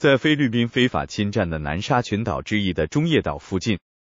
在菲律宾非法侵占的南沙群岛之一的中业岛附近，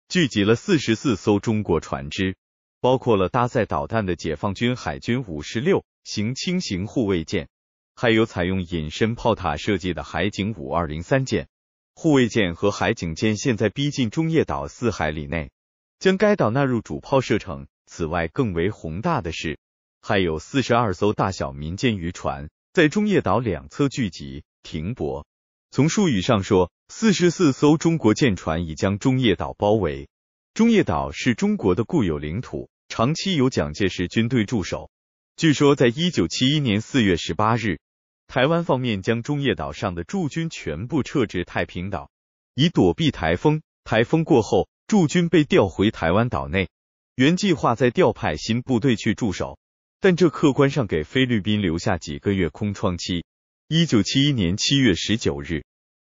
聚集了四十四艘中国船只，包括了搭载导弹的解放军海军五十六型轻型护卫舰，还有采用隐身炮塔设计的海警五二零三舰护卫舰和海警舰。现在逼近中业岛四海里内，将该岛纳入主炮射程。此外，更为宏大的是，还有四十二艘大小民间渔船在中业岛两侧聚集停泊。从术语上说，四十四艘中国舰船已将中业岛包围。中业岛是中国的固有领土，长期由蒋介石军队驻守。据说，在一九七一年四月十八日，台湾方面将中业岛上的驻军全部撤至太平岛，以躲避台风。台风过后，驻军被调回台湾岛内。原计划再调派新部队去驻守，但这客观上给菲律宾留下几个月空窗期。一九七一年七月十九日。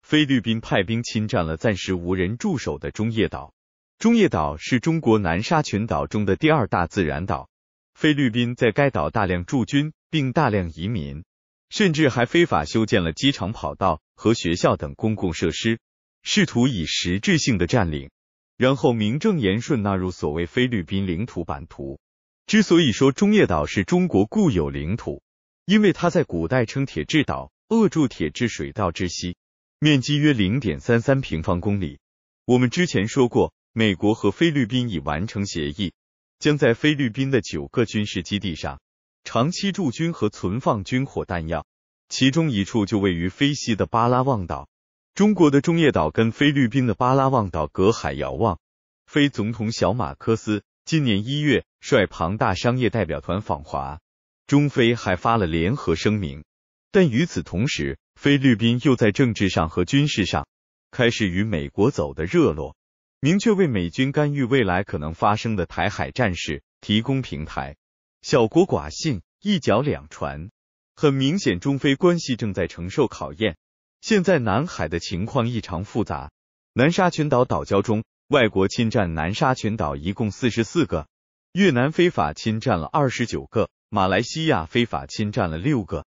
菲律宾派兵侵占了暂时无人驻守的中叶岛。中叶岛是中国南沙群岛中的第二大自然岛。菲律宾在该岛大量驻军，并大量移民，甚至还非法修建了机场跑道和学校等公共设施，试图以实质性的占领，然后名正言顺纳入所谓菲律宾领土版图。之所以说中叶岛是中国固有领土，因为它在古代称铁质岛，扼住铁质水道之西。面积约零点三三平方公里。我们之前说过，美国和菲律宾已完成协议，将在菲律宾的九个军事基地上长期驻军和存放军火弹药，其中一处就位于菲西的巴拉望岛。中国的中业岛跟菲律宾的巴拉望岛隔海遥望。非总统小马科斯今年一月率庞大商业代表团访华，中非还发了联合声明。但与此同时，菲律宾又在政治上和军事上开始与美国走得热络，明确为美军干预未来可能发生的台海战事提供平台。小国寡信，一脚两船，很明显，中菲关系正在承受考验。现在南海的情况异常复杂，南沙群岛岛礁中，外国侵占南沙群岛一共四十四个，越南非法侵占了二十九个，马来西亚非法侵占了六个。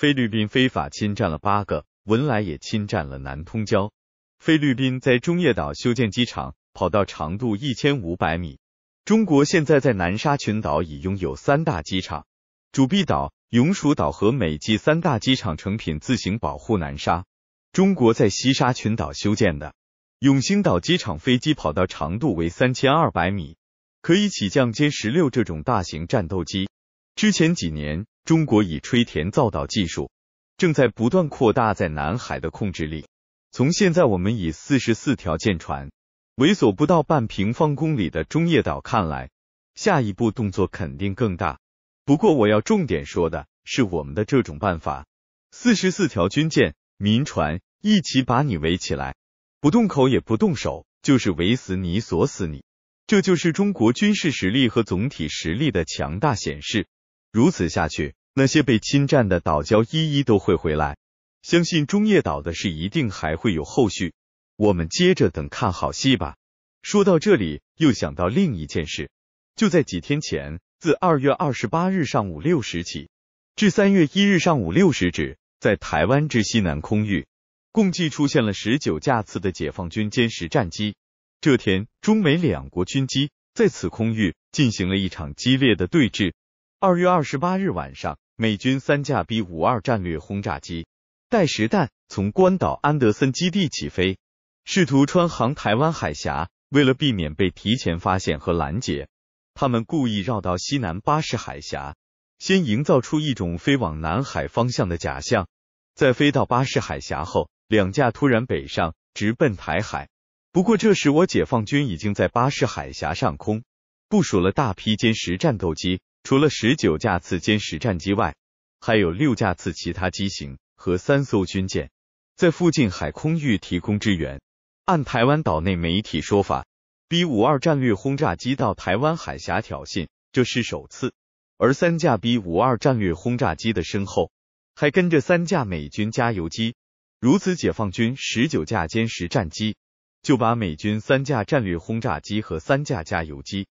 菲律宾非法侵占了八个，文莱也侵占了南通礁。菲律宾在中业岛修建机场，跑道长度一千五百米。中国现在在南沙群岛已拥有三大机场：主笔岛、永暑岛和美济三大机场，成品自行保护南沙。中国在西沙群岛修建的永兴岛机场，飞机跑道长度为三千二百米，可以起降歼十六这种大型战斗机。之前几年。中国以吹填造岛技术正在不断扩大在南海的控制力。从现在我们以四十四条舰船为所不到半平方公里的中业岛看来，下一步动作肯定更大。不过我要重点说的是我们的这种办法：四十四条军舰、民船一起把你围起来，不动口也不动手，就是围死你、锁死你。这就是中国军事实力和总体实力的强大显示。如此下去。那些被侵占的岛礁一一都会回来，相信中业岛的事一定还会有后续，我们接着等看好戏吧。说到这里，又想到另一件事，就在几天前，自二月二十八日上午六时起，至三月一日上午六时止，在台湾之西南空域，共计出现了十九架次的解放军歼十战机。这天，中美两国军机在此空域进行了一场激烈的对峙。二月二十八日晚上。美军三架 B 五二战略轰炸机带实弹从关岛安德森基地起飞，试图穿航台湾海峡。为了避免被提前发现和拦截，他们故意绕到西南巴士海峡，先营造出一种飞往南海方向的假象。在飞到巴士海峡后，两架突然北上，直奔台海。不过这时，我解放军已经在巴士海峡上空部署了大批歼十战斗机。除了十九架次歼十战机外，还有六架次其他机型和三艘军舰在附近海空域提供支援。按台湾岛内媒体说法，B 五二战略轰炸机到台湾海峡挑衅，这是首次。而三架 B 五二战略轰炸机的身后还跟着三架美军加油机。如此，解放军十九架歼十战机就把美军三架战略轰炸机和三架加油机。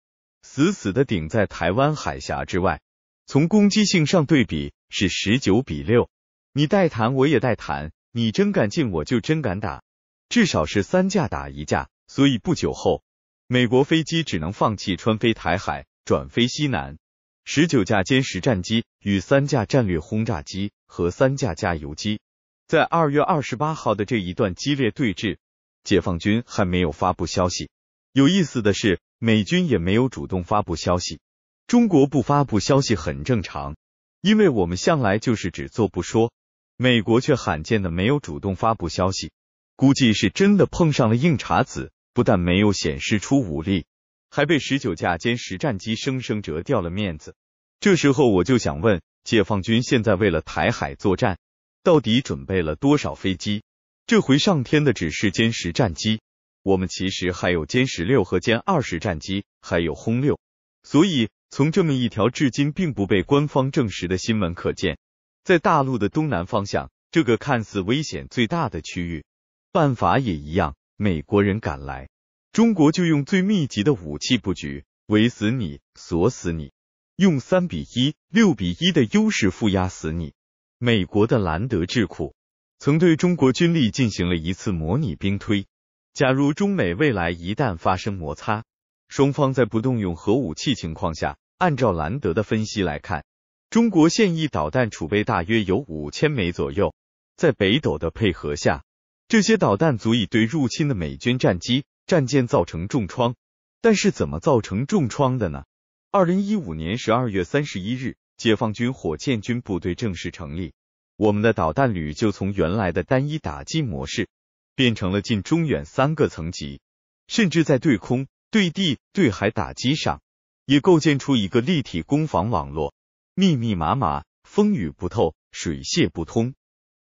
死死的顶在台湾海峡之外，从攻击性上对比是十九比六，你带弹我也带弹，你真敢进我就真敢打，至少是三架打一架。所以不久后，美国飞机只能放弃穿飞台海，转飞西南。十九架歼十战机与三架战略轰炸机和三架加油机，在二月二十八号的这一段激烈对峙，解放军还没有发布消息。有意思的是，美军也没有主动发布消息。中国不发布消息很正常，因为我们向来就是只做不说。美国却罕见的没有主动发布消息，估计是真的碰上了硬茬子，不但没有显示出武力，还被十九架歼十战机生生折掉了面子。这时候我就想问，解放军现在为了台海作战，到底准备了多少飞机？这回上天的只是歼十战机。我们其实还有歼十六和歼二十战机，还有轰六。所以从这么一条至今并不被官方证实的新闻可见，在大陆的东南方向，这个看似危险最大的区域，办法也一样。美国人敢来，中国就用最密集的武器布局围死你，锁死你，用三比一、六比一的优势负压死你。美国的兰德智库曾对中国军力进行了一次模拟兵推。假如中美未来一旦发生摩擦，双方在不动用核武器情况下，按照兰德的分析来看，中国现役导弹储备大约有五千枚左右，在北斗的配合下，这些导弹足以对入侵的美军战机、战舰造成重创。但是怎么造成重创的呢？二零一五年十二月三十一日，解放军火箭军部队正式成立，我们的导弹旅就从原来的单一打击模式。变成了近中远三个层级，甚至在对空、对地、对海打击上，也构建出一个立体攻防网络，密密麻麻，风雨不透，水泄不通。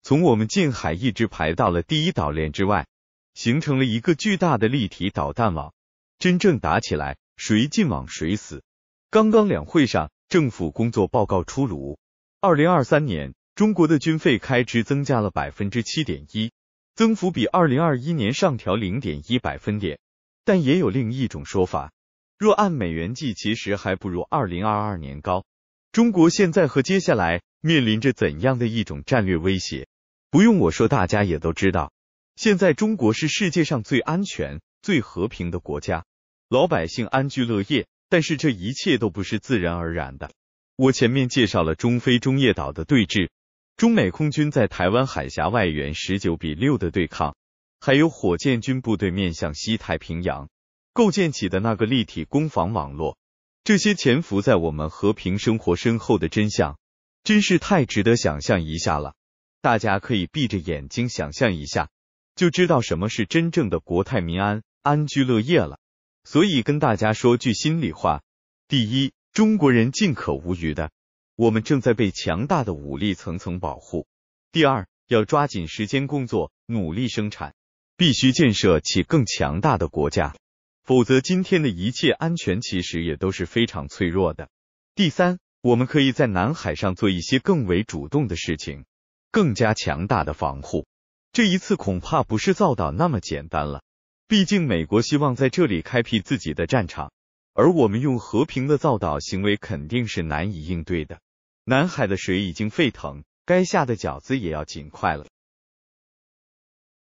从我们近海一直排到了第一岛链之外，形成了一个巨大的立体导弹网。真正打起来，谁进网谁死。刚刚两会上，政府工作报告出炉，二零二三年中国的军费开支增加了百分之七点一。增幅比二零二一年上调零点一百分点，但也有另一种说法，若按美元计，其实还不如二零二二年高。中国现在和接下来面临着怎样的一种战略威胁？不用我说，大家也都知道，现在中国是世界上最安全、最和平的国家，老百姓安居乐业。但是这一切都不是自然而然的。我前面介绍了中非中叶岛的对峙。中美空军在台湾海峡外缘十九比六的对抗，还有火箭军部队面向西太平洋构建起的那个立体攻防网络，这些潜伏在我们和平生活身后的真相，真是太值得想象一下了。大家可以闭着眼睛想象一下，就知道什么是真正的国泰民安、安居乐业了。所以跟大家说句心里话，第一，中国人尽可无余的。我们正在被强大的武力层层保护。第二，要抓紧时间工作，努力生产，必须建设起更强大的国家，否则今天的一切安全其实也都是非常脆弱的。第三，我们可以在南海上做一些更为主动的事情，更加强大的防护。这一次恐怕不是造岛那么简单了，毕竟美国希望在这里开辟自己的战场，而我们用和平的造岛行为肯定是难以应对的。南海的水已经沸腾，该下的饺子也要尽快了。